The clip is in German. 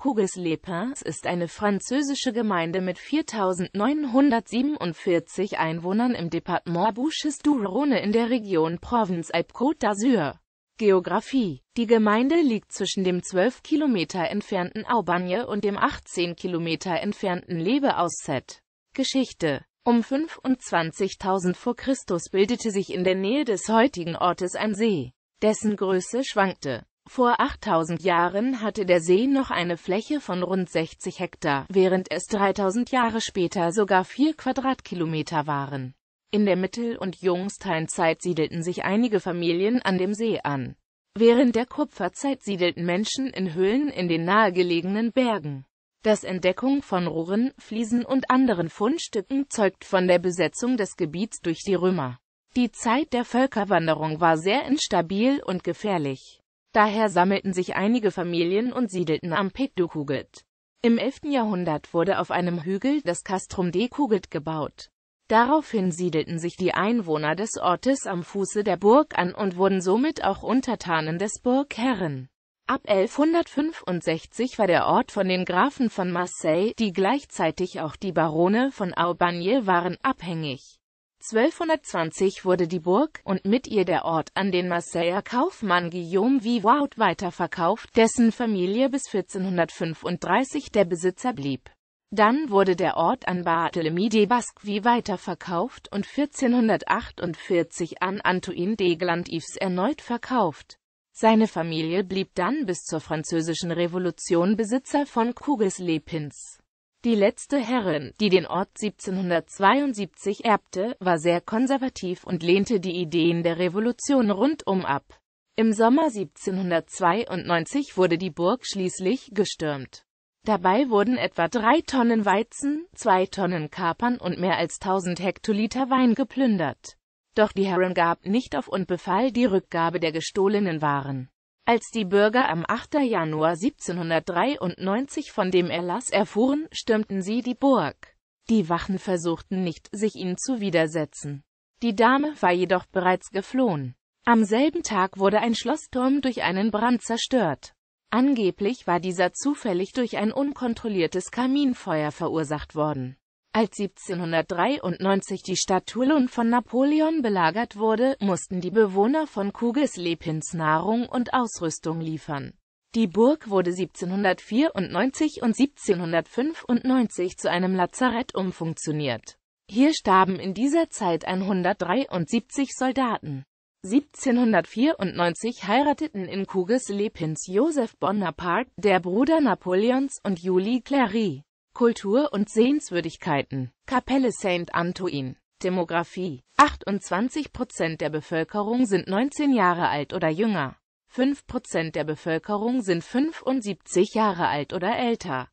Kugels les Pins ist eine französische Gemeinde mit 4.947 Einwohnern im Departement Bouches-du-Rhône in der Region Provence-Alpes-Côte d'Azur. Geografie Die Gemeinde liegt zwischen dem 12 Kilometer entfernten Aubagne und dem 18 Kilometer entfernten lebe Lebeausset. Geschichte Um 25.000 vor Christus bildete sich in der Nähe des heutigen Ortes ein See, dessen Größe schwankte vor 8000 Jahren hatte der See noch eine Fläche von rund 60 Hektar, während es 3000 Jahre später sogar 4 Quadratkilometer waren. In der Mittel- und Jungsteinzeit siedelten sich einige Familien an dem See an. Während der Kupferzeit siedelten Menschen in Höhlen in den nahegelegenen Bergen. Das Entdeckung von Rohren, Fliesen und anderen Fundstücken zeugt von der Besetzung des Gebiets durch die Römer. Die Zeit der Völkerwanderung war sehr instabil und gefährlich. Daher sammelten sich einige Familien und siedelten am Pic du Pekdukugelt. Im 11. Jahrhundert wurde auf einem Hügel das Castrum de Kugelt gebaut. Daraufhin siedelten sich die Einwohner des Ortes am Fuße der Burg an und wurden somit auch Untertanen des Burgherren. Ab 1165 war der Ort von den Grafen von Marseille, die gleichzeitig auch die Barone von Aubagne waren, abhängig. 1220 wurde die Burg und mit ihr der Ort an den Marseiller Kaufmann Guillaume Vivaud weiterverkauft, dessen Familie bis 1435 der Besitzer blieb. Dann wurde der Ort an Barthélemy de Basqueville weiterverkauft und 1448 an Antoine de Glandives erneut verkauft. Seine Familie blieb dann bis zur französischen Revolution Besitzer von kugels Lepins. Die letzte Herrin, die den Ort 1772 erbte, war sehr konservativ und lehnte die Ideen der Revolution rundum ab. Im Sommer 1792 wurde die Burg schließlich gestürmt. Dabei wurden etwa drei Tonnen Weizen, zwei Tonnen Kapern und mehr als 1000 Hektoliter Wein geplündert. Doch die Herren gab nicht auf und befahl die Rückgabe der gestohlenen Waren. Als die Bürger am 8. Januar 1793 von dem Erlass erfuhren, stürmten sie die Burg. Die Wachen versuchten nicht, sich ihnen zu widersetzen. Die Dame war jedoch bereits geflohen. Am selben Tag wurde ein Schlossturm durch einen Brand zerstört. Angeblich war dieser zufällig durch ein unkontrolliertes Kaminfeuer verursacht worden. Als 1793 die Stadt Toulon von Napoleon belagert wurde, mussten die Bewohner von Lepins Nahrung und Ausrüstung liefern. Die Burg wurde 1794 und 1795 zu einem Lazarett umfunktioniert. Hier starben in dieser Zeit 173 Soldaten. 1794 heirateten in Lepins Joseph Bonaparte, der Bruder Napoleons und Julie Clary. Kultur und Sehenswürdigkeiten. Kapelle Saint Antoine. Demografie. 28 der Bevölkerung sind 19 Jahre alt oder jünger. 5 der Bevölkerung sind 75 Jahre alt oder älter.